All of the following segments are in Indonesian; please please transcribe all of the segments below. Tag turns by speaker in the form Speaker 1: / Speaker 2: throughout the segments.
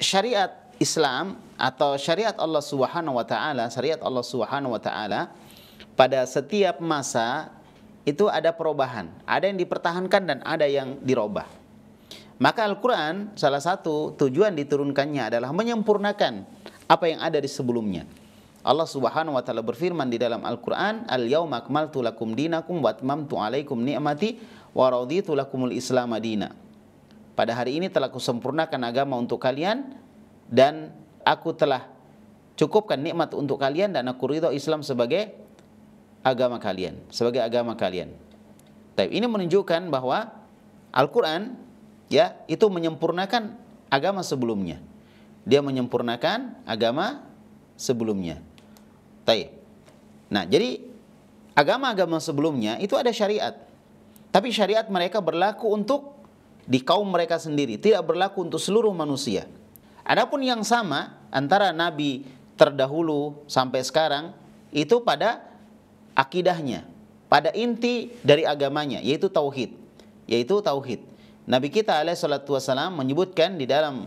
Speaker 1: syariat Islam atau syariat Allah Subhanahu wa taala, syariat Allah Subhanahu wa taala pada setiap masa itu ada perubahan, ada yang dipertahankan dan ada yang dirubah. Maka Al-Qur'an salah satu tujuan diturunkannya adalah menyempurnakan apa yang ada di sebelumnya. Allah Subhanahu wa taala berfirman di dalam Al-Qur'an, "Al-yauma akmaltu lakum dinakum wa atmamtu alaikum ni'mati wa raditu lakumul Islam madina." Pada hari ini telah kusempurnakan agama untuk kalian dan aku telah cukupkan nikmat untuk kalian dan aku ridho Islam sebagai agama kalian, sebagai agama kalian. Tapi ini menunjukkan bahwa Al-Qur'an ya itu menyempurnakan agama sebelumnya. Dia menyempurnakan agama sebelumnya. Tapi, Nah, jadi agama-agama sebelumnya itu ada syariat. Tapi syariat mereka berlaku untuk di kaum mereka sendiri, tidak berlaku untuk seluruh manusia. Adapun yang sama antara nabi terdahulu sampai sekarang itu pada akidahnya, pada inti dari agamanya yaitu tauhid, yaitu tauhid. Nabi kita alaihi salatu wasalam menyebutkan di dalam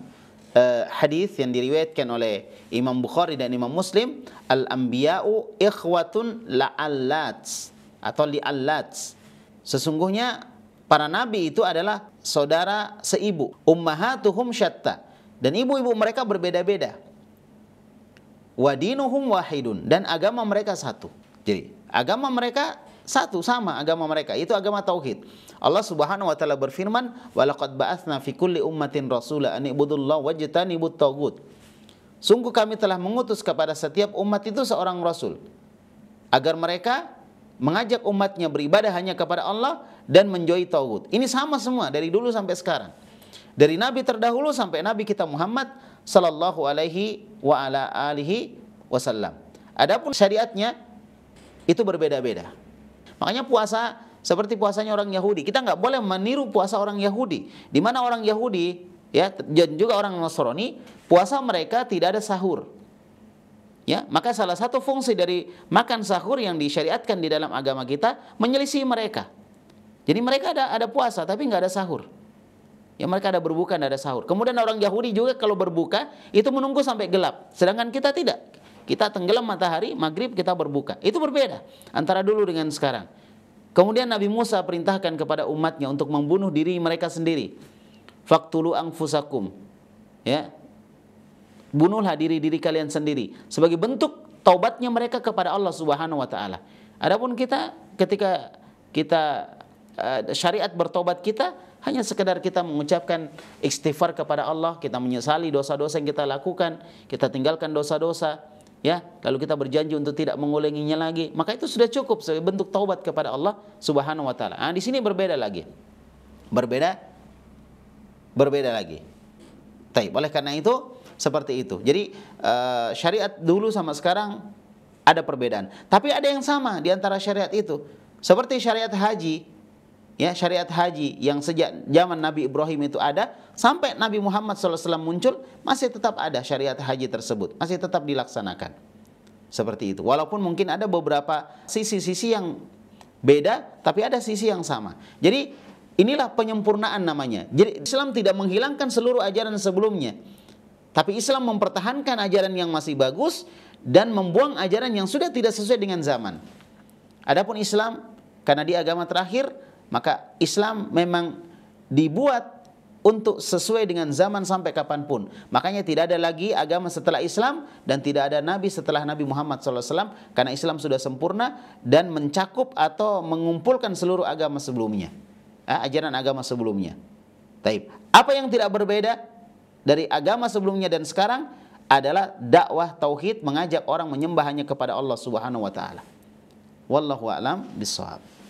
Speaker 1: uh, hadis yang diriwayatkan oleh Imam Bukhari dan Imam Muslim al-anbiya'u ikhwatun la'allats atau li'allats sesungguhnya Para nabi itu adalah saudara seibu. Ummahatuhum syatta. Dan ibu-ibu mereka berbeda-beda. Wadinuhum wahidun. Dan agama mereka satu. Jadi agama mereka satu sama agama mereka itu agama tauhid. Allah Subhanahu wa taala berfirman, "Walaqad ba'atsna fi kulli ummatin rasula an ibudullaha wajtanibut tagut." Sungguh kami telah mengutus kepada setiap umat itu seorang rasul agar mereka mengajak umatnya beribadah hanya kepada Allah dan menjauhi tauhid. Ini sama semua dari dulu sampai sekarang. Dari nabi terdahulu sampai nabi kita Muhammad sallallahu alaihi wa ala alihi wasallam. Adapun syariatnya itu berbeda-beda. Makanya puasa seperti puasanya orang Yahudi. Kita nggak boleh meniru puasa orang Yahudi. Di mana orang Yahudi ya dan juga orang Nasrani puasa mereka tidak ada sahur. Ya, maka salah satu fungsi dari makan sahur yang disyariatkan di dalam agama kita menyelisih mereka. Jadi mereka ada ada puasa tapi nggak ada sahur. Ya mereka ada berbuka, ada sahur. Kemudian orang Yahudi juga kalau berbuka itu menunggu sampai gelap. Sedangkan kita tidak. Kita tenggelam matahari, maghrib kita berbuka. Itu berbeda antara dulu dengan sekarang. Kemudian Nabi Musa perintahkan kepada umatnya untuk membunuh diri mereka sendiri. Faktulu angfusakum. Ya. Bunuhlah diri-diri kalian sendiri sebagai bentuk taubatnya mereka kepada Allah Subhanahu wa taala. Adapun kita ketika kita Eh, syariat bertobat kita hanya sekedar kita mengucapkan istighfar kepada Allah, kita menyesali dosa-dosa yang kita lakukan, kita tinggalkan dosa-dosa, ya, lalu kita berjanji untuk tidak mengulanginya lagi. Maka itu sudah cukup sebagai bentuk taubat kepada Allah Subhanahu wa taala. Nah, di sini berbeda lagi. Berbeda berbeda lagi. Tapi oleh karena itu seperti itu. Jadi uh, syariat dulu sama sekarang ada perbedaan. Tapi ada yang sama di antara syariat itu. Seperti syariat haji, ya syariat haji yang sejak zaman Nabi Ibrahim itu ada sampai Nabi Muhammad SAW muncul masih tetap ada syariat haji tersebut masih tetap dilaksanakan seperti itu walaupun mungkin ada beberapa sisi-sisi yang beda tapi ada sisi yang sama jadi inilah penyempurnaan namanya jadi Islam tidak menghilangkan seluruh ajaran sebelumnya tapi Islam mempertahankan ajaran yang masih bagus dan membuang ajaran yang sudah tidak sesuai dengan zaman adapun Islam karena di agama terakhir maka Islam memang dibuat untuk sesuai dengan zaman sampai kapanpun. Makanya tidak ada lagi agama setelah Islam dan tidak ada nabi setelah Nabi Muhammad SAW karena Islam sudah sempurna dan mencakup atau mengumpulkan seluruh agama sebelumnya, ah, ajaran agama sebelumnya. Taib. Apa yang tidak berbeda dari agama sebelumnya dan sekarang adalah dakwah tauhid mengajak orang menyembah hanya kepada Allah Subhanahu wa taala. Wallahu a'lam bissawab.